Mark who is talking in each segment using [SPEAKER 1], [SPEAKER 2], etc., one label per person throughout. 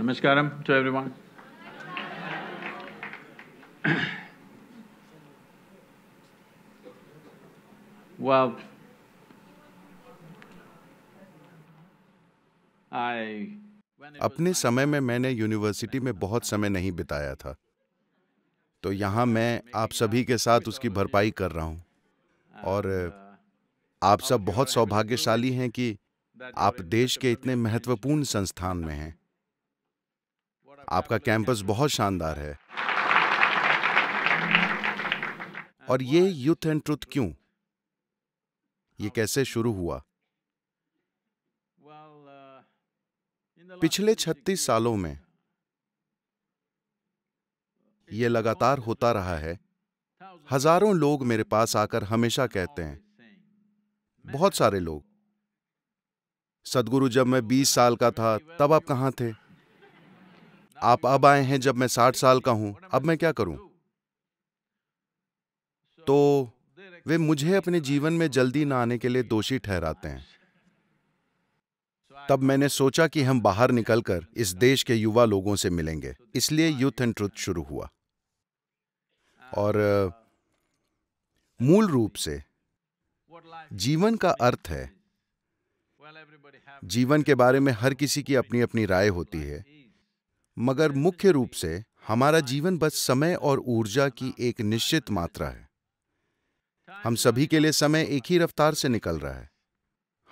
[SPEAKER 1] Namaskaram to everyone. well, अपने समय में मैंने यूनिवर्सिटी में बहुत समय नहीं बिताया था तो यहाँ मैं आप सभी के साथ उसकी भरपाई कर रहा हूँ और uh, uh, आप सब बहुत सौभाग्यशाली हैं कि आप देश के इतने महत्वपूर्ण संस्थान में हैं आपका कैंपस बहुत शानदार है और ये यूथ एंड ट्रुथ क्यों ये कैसे शुरू हुआ पिछले 36 सालों में यह लगातार होता रहा है हजारों लोग मेरे पास आकर हमेशा कहते हैं बहुत सारे लोग सदगुरु जब मैं 20 साल का था तब आप कहाँ थे आप अब आए हैं जब मैं साठ साल का हूं अब मैं क्या करूं तो वे मुझे अपने जीवन में जल्दी ना आने के लिए दोषी ठहराते हैं तब मैंने सोचा कि हम बाहर निकलकर इस देश के युवा लोगों से मिलेंगे इसलिए यूथ एंड ट्रुथ शुरू हुआ और मूल रूप से जीवन का अर्थ है जीवन के बारे में हर किसी की अपनी अपनी राय होती है मगर मुख्य रूप से हमारा जीवन बस समय और ऊर्जा की एक निश्चित मात्रा है हम सभी के लिए समय एक ही रफ्तार से निकल रहा है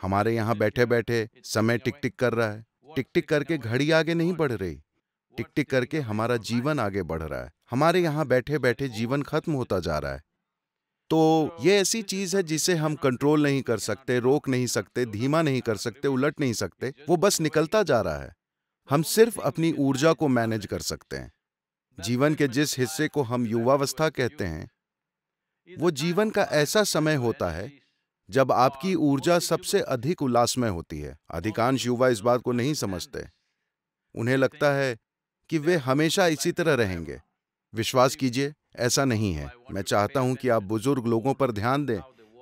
[SPEAKER 1] हमारे यहां बैठे बैठे समय टिक टिक कर रहा है टिक टिक करके घड़ी आगे नहीं बढ़ रही टिक टिक करके हमारा जीवन आगे बढ़ रहा है हमारे यहाँ बैठे बैठे जीवन खत्म होता जा रहा है तो ये ऐसी चीज है जिसे हम कंट्रोल नहीं कर सकते रोक नहीं सकते धीमा नहीं कर सकते उलट नहीं सकते वो बस निकलता जा रहा है हम सिर्फ अपनी ऊर्जा को मैनेज कर सकते हैं जीवन के जिस हिस्से को हम युवावस्था कहते हैं वो जीवन का ऐसा समय होता है जब आपकी ऊर्जा सबसे अधिक उल्लास में होती है अधिकांश युवा इस बात को नहीं समझते उन्हें लगता है कि वे हमेशा इसी तरह रहेंगे विश्वास कीजिए ऐसा नहीं है मैं चाहता हूं कि आप बुजुर्ग लोगों पर ध्यान दें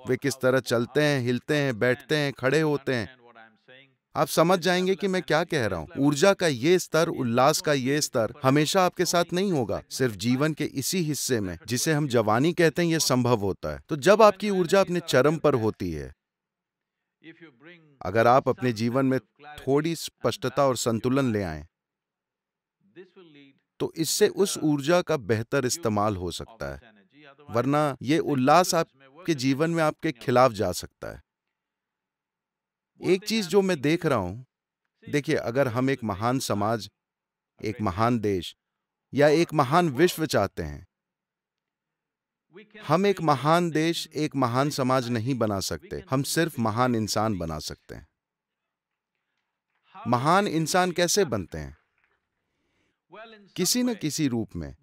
[SPEAKER 1] वे किस तरह चलते हैं हिलते हैं बैठते हैं खड़े होते हैं आप समझ जाएंगे कि मैं क्या कह रहा हूँ ऊर्जा का ये स्तर उल्लास का ये स्तर हमेशा आपके साथ नहीं होगा सिर्फ जीवन के इसी हिस्से में जिसे हम जवानी कहते हैं ये संभव होता है तो जब आपकी ऊर्जा अपने चरम पर होती है अगर आप अपने जीवन में थोड़ी स्पष्टता और संतुलन ले आए तो इससे उस ऊर्जा का बेहतर इस्तेमाल हो सकता है वरना ये उल्लास आपके जीवन में आपके खिलाफ जा सकता है एक चीज जो मैं देख रहा हूं देखिए अगर हम एक महान समाज एक महान देश या एक महान विश्व चाहते हैं हम एक महान देश एक महान समाज नहीं बना सकते हम सिर्फ महान इंसान बना सकते हैं महान इंसान कैसे बनते हैं किसी न किसी रूप में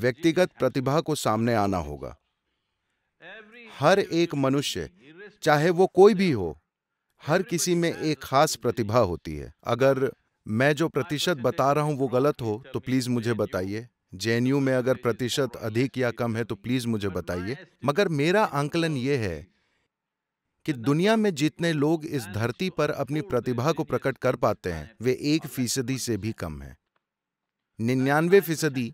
[SPEAKER 1] व्यक्तिगत प्रतिभा को सामने आना होगा हर एक मनुष्य चाहे वो कोई भी हो हर किसी में एक खास प्रतिभा होती है अगर मैं जो प्रतिशत बता रहा हूँ वो गलत हो तो प्लीज़ मुझे बताइए जे में अगर प्रतिशत अधिक या कम है तो प्लीज़ मुझे बताइए मगर मेरा आंकलन ये है कि दुनिया में जितने लोग इस धरती पर अपनी प्रतिभा को प्रकट कर पाते हैं वे एक फीसदी से भी कम हैं निन्यानवे फीसदी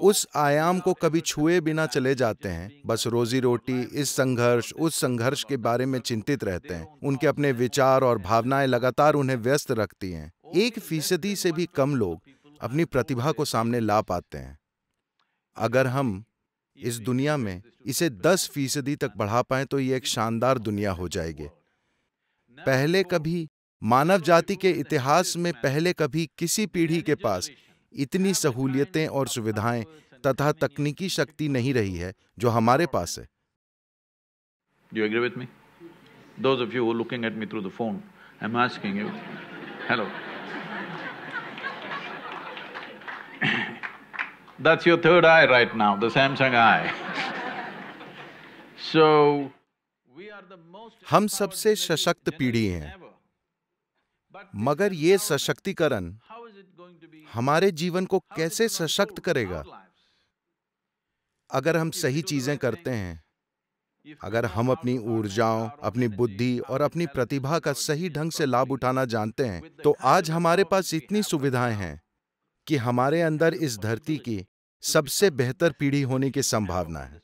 [SPEAKER 1] उस आयाम को कभी छुए बिना चले जाते हैं बस रोजी रोटी इस संघर्ष उस संघर्ष के बारे में चिंतित रहते हैं उनके अपने विचार और भावनाएं लगातार उन्हें व्यस्त रखती हैं एक फीसदी से भी कम लोग अपनी प्रतिभा को सामने ला पाते हैं अगर हम इस दुनिया में इसे 10 फीसदी तक बढ़ा पाए तो ये एक शानदार दुनिया हो जाएगी पहले कभी मानव जाति के इतिहास में पहले कभी किसी पीढ़ी के पास इतनी सहूलियतें और सुविधाएं तथा तकनीकी शक्ति नहीं रही है जो हमारे पास है You agree with me? Those of you who are looking at me through the phone, I'm asking you, hello. That's your third eye right now, the Samsung eye. so, हम सबसे सशक्त पीढ़ी हैं मगर ये सशक्तिकरण हमारे जीवन को कैसे सशक्त करेगा अगर हम सही चीजें करते हैं अगर हम अपनी ऊर्जाओं अपनी बुद्धि और अपनी प्रतिभा का सही ढंग से लाभ उठाना जानते हैं तो आज हमारे पास इतनी सुविधाएं हैं कि हमारे अंदर इस धरती की सबसे बेहतर पीढ़ी होने की संभावना है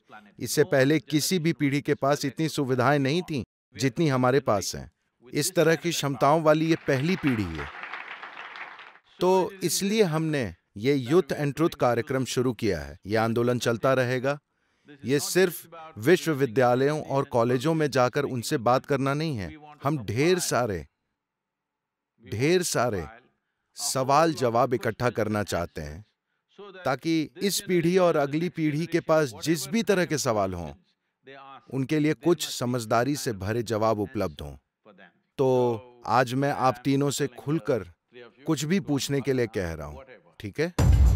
[SPEAKER 1] इससे पहले किसी भी पीढ़ी के पास इतनी सुविधाएं नहीं थीं जितनी हमारे पास हैं इस तरह की क्षमताओं वाली ये पहली पीढ़ी है तो इसलिए हमने ये यूथ एंड ट्रुथ कार्यक्रम शुरू किया है ये आंदोलन चलता रहेगा ये सिर्फ विश्वविद्यालयों और कॉलेजों में जाकर उनसे बात करना नहीं है हम ढेर सारे ढेर सारे सवाल जवाब इकट्ठा करना चाहते हैं ताकि इस पीढ़ी और अगली पीढ़ी के पास जिस भी तरह के सवाल हों उनके लिए कुछ समझदारी से भरे जवाब उपलब्ध हों तो आज मैं आप तीनों से खुलकर कुछ भी पूछने के लिए कह रहा हूँ ठीक है